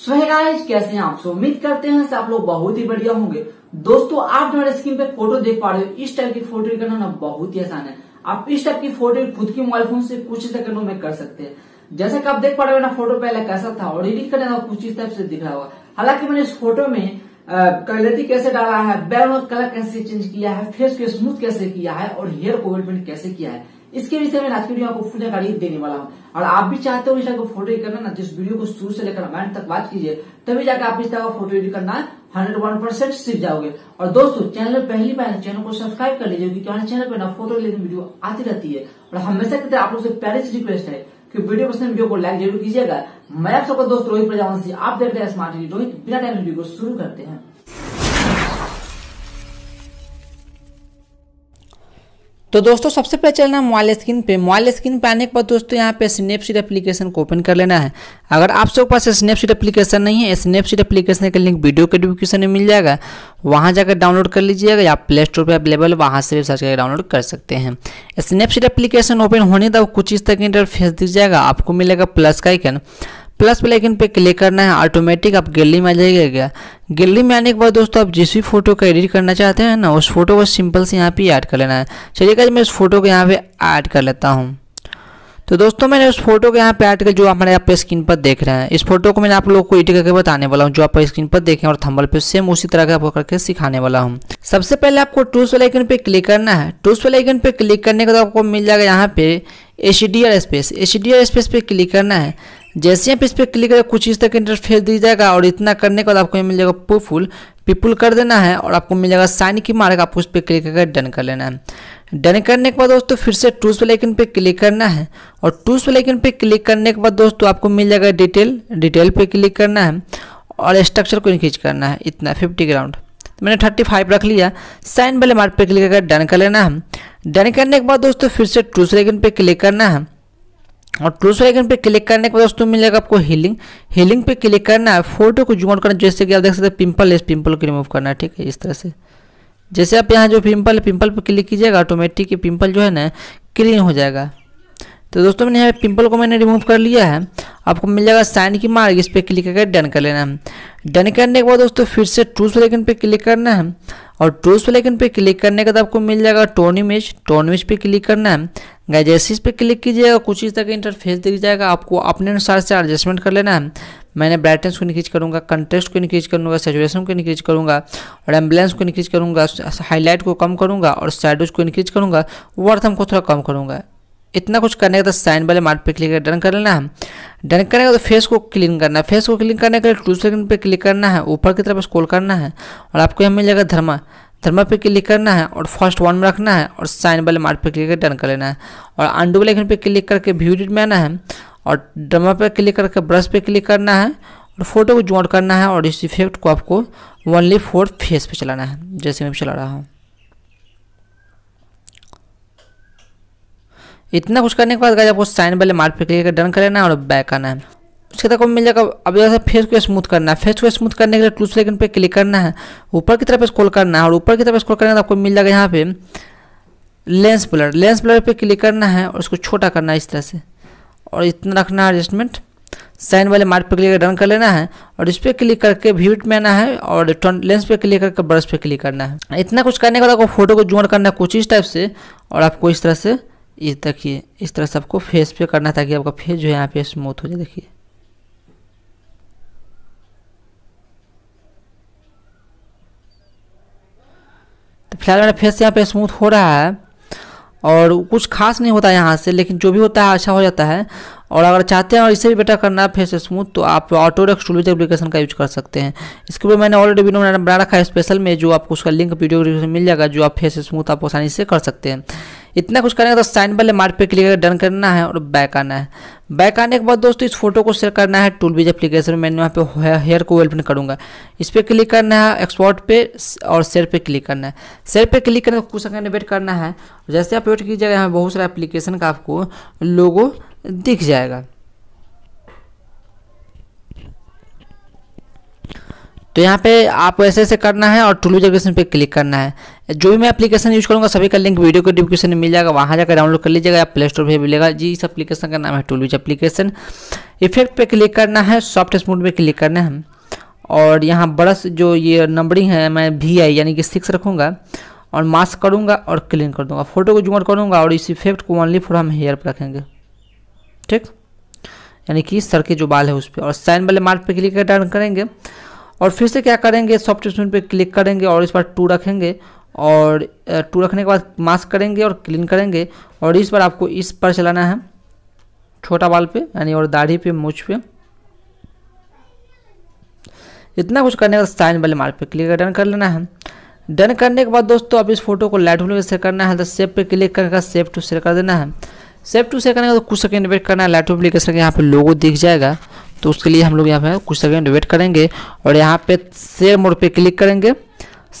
so guys कैसे हैं आप सो उम्मीद करते हैं आप लोग बहुत ही बढ़िया होंगे दोस्तों आप हमारे स्क्रीन पे फोटो देख पा रहे हो इस टाइप की फोटो करना ना बहुत ही आसान है आप इस टाइप की फोटो खुद के मोबाइल फोन से कुछ सेकंडों में कर सकते हैं जैसे कि आप देख पा रहे हो ना फोटो पहले कैसा था और एडिट करने का कुछ इस टाइप से दिख रहा होगा हालांकि मैंने इस फोटो में क्लैरिटी कैसे डाला है बैकग्राउंड कलर कैसे चेंज किया है फेस को स्मूथ कैसे किया है और हेयर को कैसे किया है इसके विषय में आज वीडियो आपको फुल जानकारी देने वाला हूँ और आप भी चाहते हो इस को फोटो एडिट करना ना जिस वीडियो को शुरू से लेकर मैं तक बात कीजिए तभी जाकर आप इस तरह का फोटो एडिट करना हंड्रेड वन परसेंट सीख जाओगे और दोस्तों चैनल पहली बार चैनल को सब्सक्राइब कर लीजिए क्योंकि हमारे चैनल पर ना फोटो रिलेटेड वीडियो आती रहती है और हमेशा की तरह आप लोग से पहले से रिक्वेस्ट है कि वीडियो पसंद वीडियो को लाइक जरूर कीजिएगा मैं आप सबका दोस्त रोहित प्रजावंशी आप देख रहे हैं स्मार्ट रोहित बिना टाइम वीडियो को शुरू करते हैं तो दोस्तों सबसे पहले चलना है मोबाइल स्क्रीन पे मोबाइल स्क्रीन पे आने के बाद दोस्तों यहाँ पे स्नैपसीड एप्लीकेशन को ओपन कर लेना है अगर आप सबके पास स्नैपसीड एप्लीकेशन नहीं है स्नैपसीड एप्लीकेशन का लिंक वीडियो के डिस्क्रिप्शन में मिल जाएगा वहाँ जाकर डाउनलोड कर लीजिएगा या प्ले स्टोर पर अवेलेबल वहाँ से सर्च करके डाउनलोड कर सकते हैं स्नैपसीड एप्लीकेशन ओपन होने तक कुछ इस तक इंटरफेस दिख जाएगा आपको मिलेगा प्लस का आइकन प्लस प्ले आइकन पे क्लिक करना है ऑटोमेटिक आप गैलरी में आ जाइएगा गैलरी में आने के बाद दोस्तों आप जिस भी फोटो को एडिट करना चाहते हैं ना उस फोटो को सिंपल से यहाँ पे ऐड कर लेना है चलिए मैं उस फोटो को यहाँ पे ऐड कर लेता हूँ तो दोस्तों मैंने उस फोटो को यहाँ पे ऐड कर जो हमारे आप स्क्रीन पर देख रहे हैं इस फोटो को मैंने आप लोगों को एडिट करके बताने वाला हूँ जो आप स्क्रीन पर देखें और थंबल पे सेम उसी तरह का आपको करके सिखाने वाला हूँ सबसे पहले आपको टूल्स वाले आइकन पे क्लिक करना है टूल्स वाले आइकन पे क्लिक करने के बाद आपको मिल जाएगा यहाँ पे H D R space H D R space पे क्लिक करना है जैसे ही आप इस पर क्लिक करें कुछ इस तरह का इंटरफेस दिख जाएगा और इतना करने के बाद आपको मिल जाएगा पुफुल पीपुल कर देना है और आपको मिल जाएगा साइन की मार्क आपको उस पर क्लिक करके डन कर लेना है डन करने के बाद दोस्तों फिर से टूस वाले आइकन पे क्लिक करना है और टूस वाले आइकन पे क्लिक करने के बाद दोस्तों आपको मिल जाएगा डिटेल डिटेल पे क्लिक करना है और स्ट्रक्चर को इंक्रीज करना है इतना फिफ्टी ग्राउंड तो मैंने थर्टी फाइव रख लिया साइन वाले मार्क पे क्लिक करके डन कर लेना है डन करने के बाद दोस्तों फिर से टूस वाले आइकन पे क्लिक करना है और क्लोज आइकन पे क्लिक करने के बाद दोस्तों मिलेगा आपको हीलिंग हीलिंग पे क्लिक करना है फोटो को जूम करना जैसे कि आप देख सकते हैं पिंपल इस पिंपल को रिमूव करना है ठीक है इस तरह से जैसे आप यहाँ जो पिंपल है पिंपल पर क्लिक कीजिएगा ऑटोमेटिक ये पिंपल जो है ना क्लीन हो जाएगा तो दोस्तों मैंने यहाँ पिंपल को मैंने रिमूव कर लिया है आपको मिल जाएगा साइन की मार्ग इस पर क्लिक करके डन कर लेना है डन करने के बाद दोस्तों फिर से टूल्स आइकन पे क्लिक करना है और टूल्स वाले आइकन पे क्लिक करने के बाद तो आपको मिल जाएगा टोन इमेज टोन इमेज पे क्लिक करना है गैजेसिस जैसे इस क्लिक कीजिएगा कुछ इस तरह का इंटरफेस दिख जाएगा आपको अपने अनुसार से एडजस्टमेंट कर लेना है मैंने ब्राइटनेस को इंक्रीज करूँगा कंट्रेस्ट को इंक्रीज करूँगा सेचुरेशन को इंक्रीज करूँगा और एम्बुलेंस को इंक्रीज करूँगा हाईलाइट को कम करूँगा और साइडोज को इंक्रीज करूँगा वर्थ हमको थोड़ा कम करूँगा इतना कुछ करने के बाद साइन वाले मार्क पे क्लिक कर डन कर लेना है डन करने का तो फेस को क्लीन करना है फेस को क्लीन करने के लिए टू सेकंड पर क्लिक करना है ऊपर की तरफ स्क्रॉल करना है और आपको यहाँ मिल जाएगा धर्मा धर्मा पे क्लिक करना है और फर्स्ट वन में रखना है और साइन वाले मार्क पे क्लिक करके डन कर लेना है और अंडू वाले पे क्लिक करके व्यू डिट में आना है और ड्रमा पे क्लिक करके ब्रश पे क्लिक करना है और फोटो को जॉइंट करना है और इस इफेक्ट को आपको ओनली फोर फेस पे चलाना है जैसे मैं चला रहा हूँ इतना कुछ करने के बाद गाइज आपको साइन वाले मार्क पे क्लिक डन कर लेना है और बैक आना है उसके तक मिल जाएगा अब जैसे फेस को स्मूथ करना है फेस को स्मूथ करने के लिए टू सेकंड पे क्लिक करना है ऊपर की तरफ स्क्रॉल करना है और ऊपर की तरफ स्क्रॉल करने के आपको मिल जाएगा यहाँ पे लेंस ब्लर लेंस ब्लर पे क्लिक करना है और उसको छोटा करना है इस तरह से और इतना रखना है एडजस्टमेंट साइन वाले मार्क पर क्लिक डन कर लेना है और इस पर क्लिक करके व्यूट में आना है और लेंस पे क्लिक करके ब्रश पे क्लिक करना है इतना कुछ करने के बाद आपको फोटो को जोड़ करना है कुछ इस टाइप से और आपको इस तरह से ये देखिए इस तरह से आपको फेस पे करना है ताकि आपका फेस जो है यहाँ पे स्मूथ हो जाए देखिए तो फिलहाल मेरा फेस यहाँ पे स्मूथ हो रहा है और कुछ खास नहीं होता यहाँ से लेकिन जो भी होता है अच्छा हो जाता है और अगर चाहते हैं और इसे भी बेटर करना है फेस स्मूथ तो आप ऑटो रेक्स टूलिज एप्लीकेशन का यूज कर सकते हैं इसके ऊपर मैंने ऑलरेडी वीडियो बना रखा है स्पेशल में जो आपको उसका लिंक वीडियो में मिल जाएगा जो आप फेस स्मूथ आप आसानी से कर सकते हैं इतना कुछ करेंगे तो साइन वाले मार्ट पे क्लिक करके डन करना है और बैक आना है बैक आने के बाद दोस्तों इस फोटो को शेयर करना है टूल बीज एप्लीकेशन में मैंने यहाँ पे हेयर को वेल्पन करूँगा इस पर क्लिक करना है एक्सपोर्ट पे और शेयर पे क्लिक करना है शेयर पे क्लिक करने कुछ सेकंड वेट करना है जैसे आप वेट कीजिएगा यहाँ बहुत सारा एप्लीकेशन का आपको लोगो दिख जाएगा तो यहाँ पे आपको ऐसे ऐसे करना है और टूल एप्लीकेशन पे क्लिक करना है जो भी मैं एप्लीकेशन यूज़ करूँगा सभी का लिंक वीडियो के डिस्क्रिप्शन में मिल जाएगा वहाँ जाकर डाउनलोड कर लीजिएगा या प्ले स्टोर पर मिलेगा जी इस एप्लीकेशन का नाम है टूल एप्लीकेशन इफेक्ट पे क्लिक करना है सॉफ्ट स्मूथ पे क्लिक करना है और यहाँ ब्रश जो ये नंबरिंग है मैं वी आई यानी कि सिक्स रखूँगा और मास्क करूँगा और क्लीन कर दूँगा फोटो को जुमर करूँगा और इस इफेक्ट को ओनली फोर हम हेयर पर रखेंगे ठीक यानी कि सर के जो बाल है उस पर और साइन वाले मार्क पर क्लिक कर डाउन करेंगे और फिर से क्या करेंगे सॉफ्ट स्पून पे क्लिक करेंगे और इस बार टू रखेंगे और टू रखने के बाद मास्क करेंगे और क्लीन करेंगे और इस बार आपको इस पर चलाना है छोटा बाल पे यानी और दाढ़ी पे मूछ पे इतना कुछ करने के बाद साइन वाले मार्क पे क्लिक डन कर लेना है डन करने के बाद दोस्तों अब इस फोटो को लाइट होने शेयर करना है तो सेव पे क्लिक करके सेव टू शेयर कर देना है सेव टू शेयर करने का तो कुछ सेकंड वेट करना है लाइट होम क्लिक करके यहाँ पर लोगो दिख जाएगा तो उसके लिए हम लोग यहाँ पे कुछ सेकेंड वेट करेंगे और यहाँ पे सेव मोड पे क्लिक करेंगे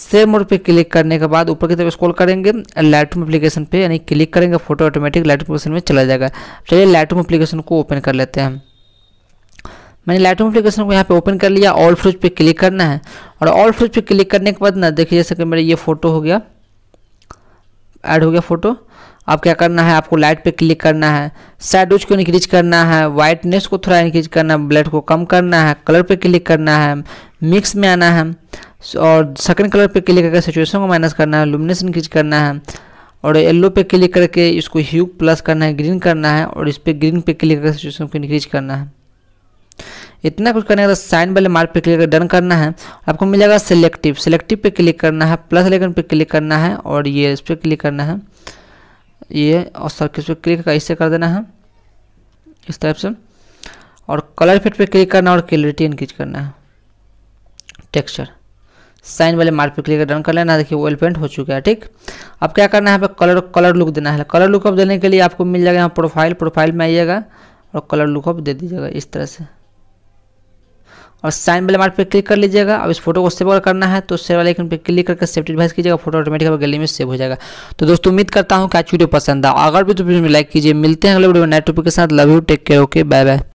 सेव मोड पे क्लिक करने के बाद ऊपर की तरफ स्क्रॉल करेंगे लाइटरूम एप्लीकेशन पे यानी क्लिक करेंगे फोटो ऑटोमेटिक लाइट एप्लीकेशन में चला जाएगा चलिए लाइट एप्लीकेशन को ओपन कर लेते हैं मैंने लाइट एप्लीकेशन को यहाँ पे ओपन कर लिया ऑल फ्रूज पे क्लिक करना है और ऑल फ्रूज पे क्लिक करने के बाद ना देखिए जैसे कि मेरा ये फोटो हो गया ऐड हो गया फोटो अब क्या करना है आपको लाइट पे क्लिक करना है सैडोज को इंक्रीज करना है वाइटनेस को थोड़ा इंक्रीज करना है ब्लैड को कम करना है कलर पे क्लिक करना है मिक्स में आना है और सेकंड कलर पे क्लिक करके सिचुएशन को माइनस करना है लुमिनेस इंक्रीज करना है और येलो पे क्लिक करके इसको ह्यू प्लस करना है ग्रीन करना है और इस पर ग्रीन पे क्लिक करके सिचुएशन को इंक्रीज करना है इतना कुछ करने का साइन वाले मार्क पे क्लिक कर डन करना है आपको मिल जाएगा सिलेक्टिव सिलेक्टिव पे क्लिक करना है प्लस लेकिन पे क्लिक करना है और ये इस पर क्लिक करना है ये और सर्किस पे क्लिक इसे कर देना है इस टाइप से और कलर फिट पे क्लिक करना और क्लियरिटी इनक्रीज करना है टेक्सचर साइन वाले मार्क पे क्लिक कर डन कर लेना देखिए ऑयल पेंट हो चुका है ठीक अब क्या करना है यहाँ पे कलर कलर लुक देना है कलर लुकअप देने के लिए आपको मिल जाएगा यहाँ प्रोफाइल प्रोफाइल में आइएगा और कलर लुकअप दे दीजिएगा इस तरह से और साइन वाले मार्क पर क्लिक कर लीजिएगा अब इस फोटो को सेव अगर करना है तो सेव वाले पर क्लिक करके सेफ्टी डिवाइस कीजिएगा फोटो ऑटोमेटिक गैलरी में सेव हो जाएगा तो दोस्तों उम्मीद करता हूँ कि आज वीडियो पसंद आ अगर भी तो वीडियो में लाइक कीजिए मिलते हैं अगले वीडियो में नए टॉपिक के साथ love you take care okay bye bye